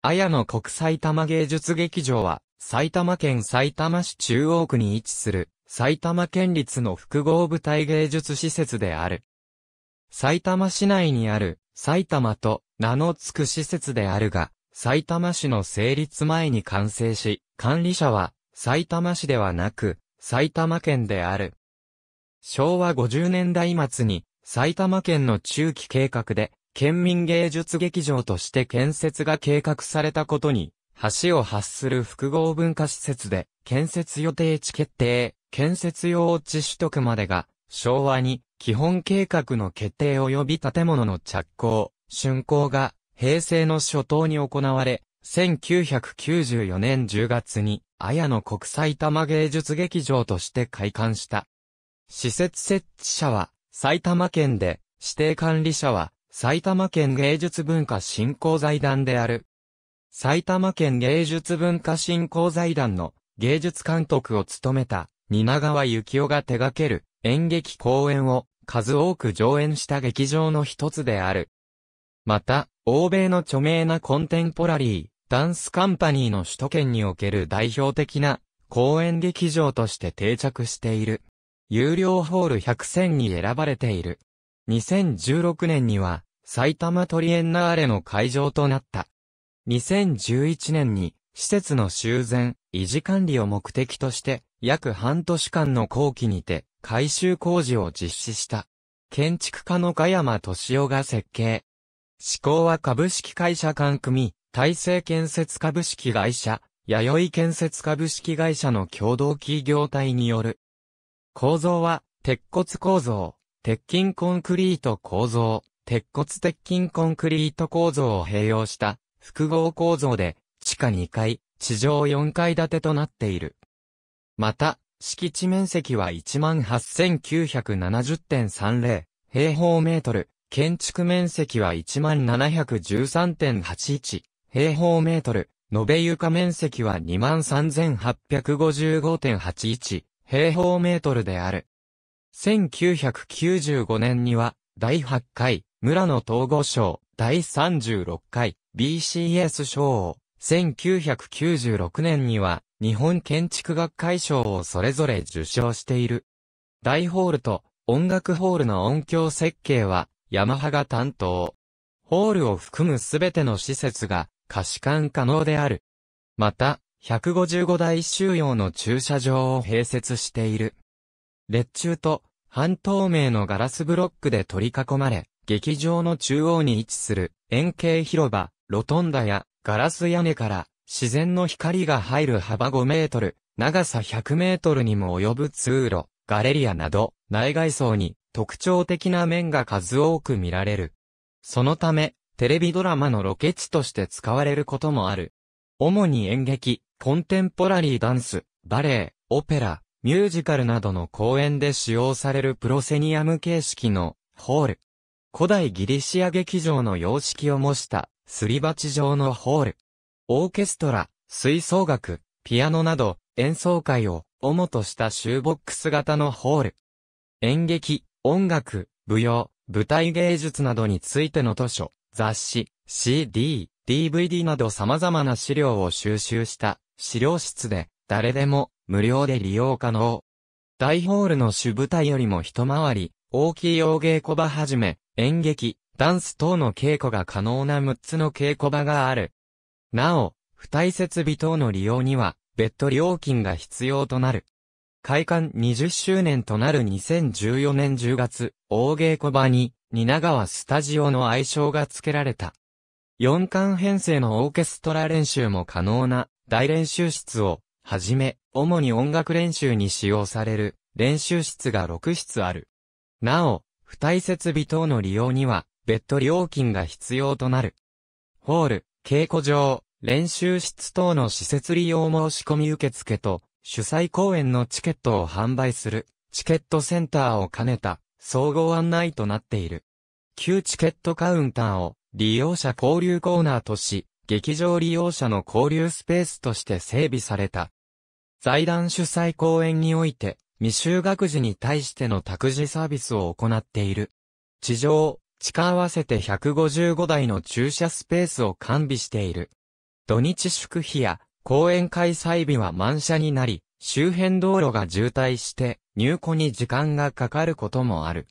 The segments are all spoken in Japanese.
綾野国際玉芸術劇場は、埼玉県埼玉市中央区に位置する、埼玉県立の複合舞台芸術施設である。埼玉市内にある、埼玉と名の付く施設であるが、埼玉市の成立前に完成し、管理者は、埼玉市ではなく、埼玉県である。昭和50年代末に、埼玉県の中期計画で、県民芸術劇場として建設が計画されたことに、橋を発する複合文化施設で、建設予定地決定、建設用地取得までが、昭和に、基本計画の決定及び建物の着工、竣工が、平成の初頭に行われ、1994年10月に、綾野国際玉芸術劇場として開館した。施設設置者は、埼玉県で、指定管理者は、埼玉県芸術文化振興財団である。埼玉県芸術文化振興財団の芸術監督を務めた、蜷川幸雄が手掛ける演劇公演を数多く上演した劇場の一つである。また、欧米の著名なコンテンポラリー、ダンスカンパニーの首都圏における代表的な公演劇場として定着している。有料ホール100選に選ばれている。2016年には、埼玉トリエンナーレの会場となった。2011年に、施設の修繕、維持管理を目的として、約半年間の後期にて、改修工事を実施した。建築家の加山敏夫が設計。施工は株式会社管組、大成建設株式会社、弥生建設株式会社の共同企業体による。構造は、鉄骨構造。鉄筋コンクリート構造、鉄骨鉄筋コンクリート構造を併用した複合構造で、地下2階、地上4階建てとなっている。また、敷地面積は18,970.30平方メートル、建築面積は17,713.81平方メートル、延べ床面積は23,855.81平方メートルである。1995年には、第8回、村野統合賞、第36回、BCS 賞を、1996年には、日本建築学会賞をそれぞれ受賞している。大ホールと音楽ホールの音響設計は、ヤマハが担当。ホールを含むすべての施設が可視化可能である。また、155台収容の駐車場を併設している。列柱と半透明のガラスブロックで取り囲まれ、劇場の中央に位置する円形広場、ロトンダやガラス屋根から自然の光が入る幅5メートル、長さ100メートルにも及ぶ通路、ガレリアなど内外装に特徴的な面が数多く見られる。そのため、テレビドラマのロケ地として使われることもある。主に演劇、コンテンポラリーダンス、バレエ、オペラ、ミュージカルなどの公演で使用されるプロセニアム形式のホール。古代ギリシア劇場の様式を模したすり鉢状のホール。オーケストラ、吹奏楽、ピアノなど演奏会を主としたシューボックス型のホール。演劇、音楽、舞踊、舞台芸術などについての図書、雑誌、CD、DVD など様々な資料を収集した資料室で誰でも無料で利用可能。大ホールの主舞台よりも一回り、大きい大稽古場はじめ、演劇、ダンス等の稽古が可能な6つの稽古場がある。なお、付帯設備等の利用には、別途料金が必要となる。開館20周年となる2014年10月、大稽古場に、蜷川スタジオの愛称が付けられた。4巻編成のオーケストラ練習も可能な大練習室をはじめ、主に音楽練習に使用される練習室が6室ある。なお、付帯設備等の利用には、別途料金が必要となる。ホール、稽古場、練習室等の施設利用申し込み受付と、主催公演のチケットを販売する、チケットセンターを兼ねた、総合案内となっている。旧チケットカウンターを、利用者交流コーナーとし、劇場利用者の交流スペースとして整備された、財団主催講演において、未就学児に対しての託児サービスを行っている。地上、地下合わせて155台の駐車スペースを完備している。土日祝日や公演開催日は満車になり、周辺道路が渋滞して入庫に時間がかかることもある。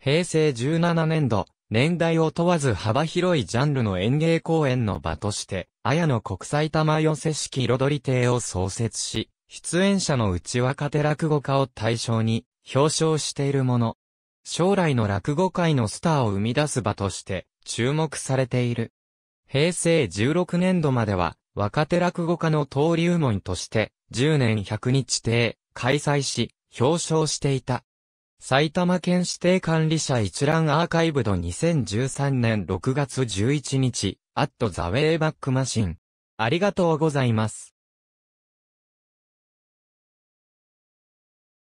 平成17年度、年代を問わず幅広いジャンルの演芸公演の場として綾野国際玉寄せ式彩り亭を創設し、出演者の内若手落語家を対象に表彰しているもの。将来の落語界のスターを生み出す場として注目されている。平成16年度までは若手落語家の登竜門として10年100日亭開催し表彰していた。埼玉県指定管理者一覧アーカイブド2013年6月11日アットザウェイバックマシン。ありがとうございます。